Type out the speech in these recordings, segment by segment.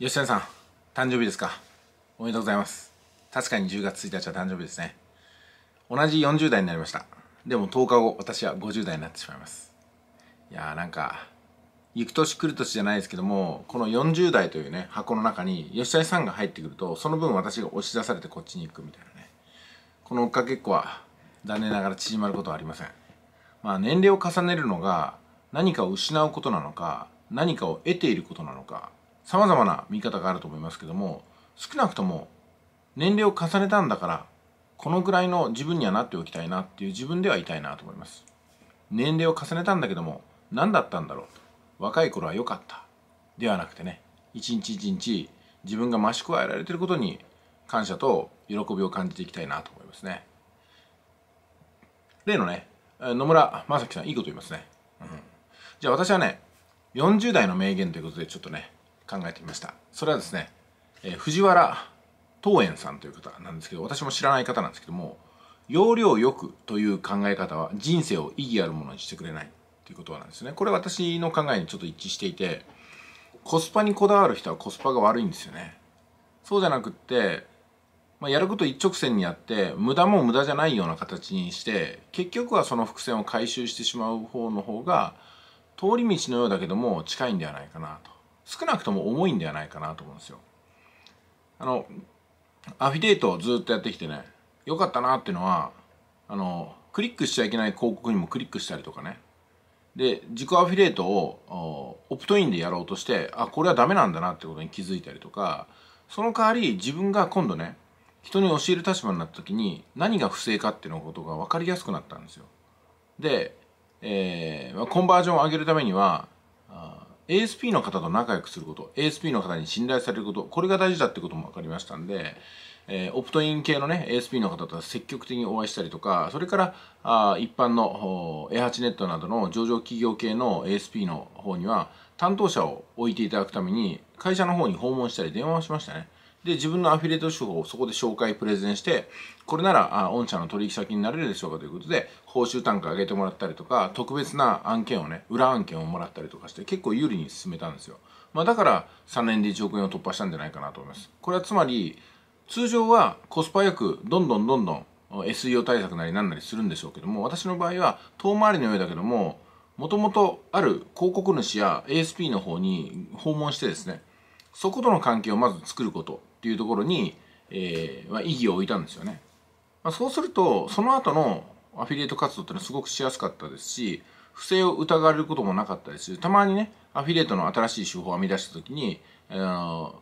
吉田さん誕生日ですかおめでとうございます確かに10月1日は誕生日ですね同じ40代になりましたでも10日後私は50代になってしまいますいやーなんか行く年来る年じゃないですけどもこの40代というね箱の中に吉谷さんが入ってくるとその分私が押し出されてこっちに行くみたいなねこの追っかけっこは残念ながら縮まることはありませんまあ年齢を重ねるのが何かを失うことなのか何かを得ていることなのかさまざまな見方があると思いますけども少なくとも年齢を重ねたんだからこのぐらいの自分にはなっておきたいなっていう自分ではいたいなと思います年齢を重ねたんだけども何だったんだろう若い頃は良かったではなくてね一日一日自分が増し加えられてることに感謝と喜びを感じていきたいなと思いますね例のね野村正樹さんいいこと言いますね、うん、じゃあ私はね40代の名言ということでちょっとね考えてみましたそれはですね、えー、藤原東園さんという方なんですけど私も知らない方なんですけども要領よくという考え方は人生を意義あるものにしてくれないということなんですねこれ私の考えにちょっと一致していてコスパにこだわる人はコスパが悪いんですよねそうじゃなくって、まあ、やること一直線にやって無駄も無駄じゃないような形にして結局はその伏線を回収してしまう方の方が通り道のようだけども近いんではないかなと少なくとも重いんではないかなと思うんですよ。あのアフィリエイトをずっとやってきてね良かったなっていうのはあのクリックしちゃいけない広告にもクリックしたりとかねで自己アフィリエイトをオプトインでやろうとしてあこれはダメなんだなってことに気づいたりとかその代わり自分が今度ね人に教える立場になった時に何が不正かっていうのことが分かりやすくなったんですよ。で、えー、コンバージョンを上げるためにはあ ASP の方と仲良くすること、ASP の方に信頼されること、これが大事だってことも分かりましたんで、えー、オプトイン系のね、ASP の方と積極的にお会いしたりとか、それから、あ一般の A8 ネットなどの上場企業系の ASP の方には、担当者を置いていただくために、会社の方に訪問したり電話をしましたね。で、自分のアフィリエイト手法をそこで紹介、プレゼンして、これなら、あ御社の取引先になれるでしょうかということで、報酬単価上げてもらったりとか、特別な案件をね、裏案件をもらったりとかして、結構有利に進めたんですよ。まあ、だから、3年で1億円を突破したんじゃないかなと思います。これはつまり、通常はコスパよく、どんどんどんどん SEO 対策なりなんなりするんでしょうけども、私の場合は、遠回りのようだけども、もともとある広告主や ASP の方に訪問してですね、そことの関係をまず作ることっていうところに、えーまあ、意義を置いたんですよね、まあ、そうするとその後のアフィリエイト活動っていうのはすごくしやすかったですし不正を疑われることもなかったですしたまにねアフィリエイトの新しい手法を編み出した時に、あの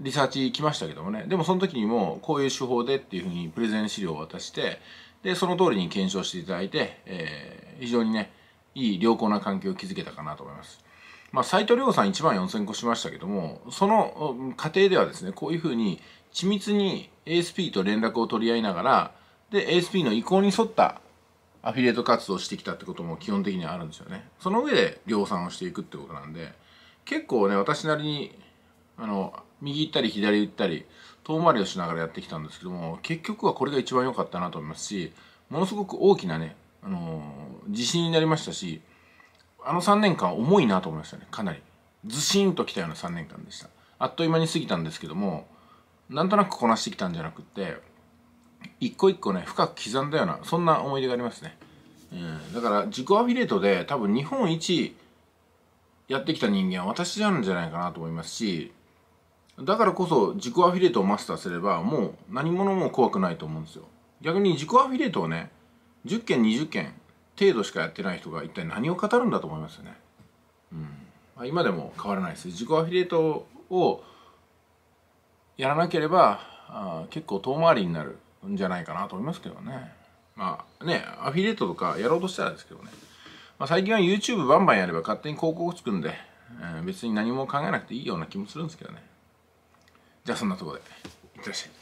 リサーチ来ましたけどもねでもその時にもこういう手法でっていうふうにプレゼン資料を渡してでその通りに検証していただいて、えー、非常にねいい良好な環境を築けたかなと思います。まあ、斎藤亮さん1万4000個しましたけども、その過程ではですね、こういうふうに緻密に ASP と連絡を取り合いながら、で、ASP の意向に沿ったアフィリエイト活動をしてきたってことも基本的にはあるんですよね。その上で量産をしていくってことなんで、結構ね、私なりに、あの、右行ったり左行ったり、遠回りをしながらやってきたんですけども、結局はこれが一番良かったなと思いますし、ものすごく大きなね、あのー、自信になりましたし、あの3年間重いなと思いましたねかなりずしんときたような3年間でしたあっという間に過ぎたんですけどもなんとなくこなしてきたんじゃなくって一個一個ね深く刻んだようなそんな思い出がありますね、うん、だから自己アフィリエイトで多分日本一やってきた人間は私ゃんじゃないかなと思いますしだからこそ自己アフィリエイトをマスターすればもう何者も怖くないと思うんですよ逆に自己アフィリエイトをね10件20件程度しかやってない人が一体何を語るんだと思いますよね。うんまあ、今でも変わらないです自己アフィリエイトをやらなければあ結構遠回りになるんじゃないかなと思いますけどね。まあね、アフィリエイトとかやろうとしたらですけどね。まあ、最近は YouTube バンバンやれば勝手に広告つくんで、えー、別に何も考えなくていいような気もするんですけどね。じゃあそんなとこで、いってらっしゃい。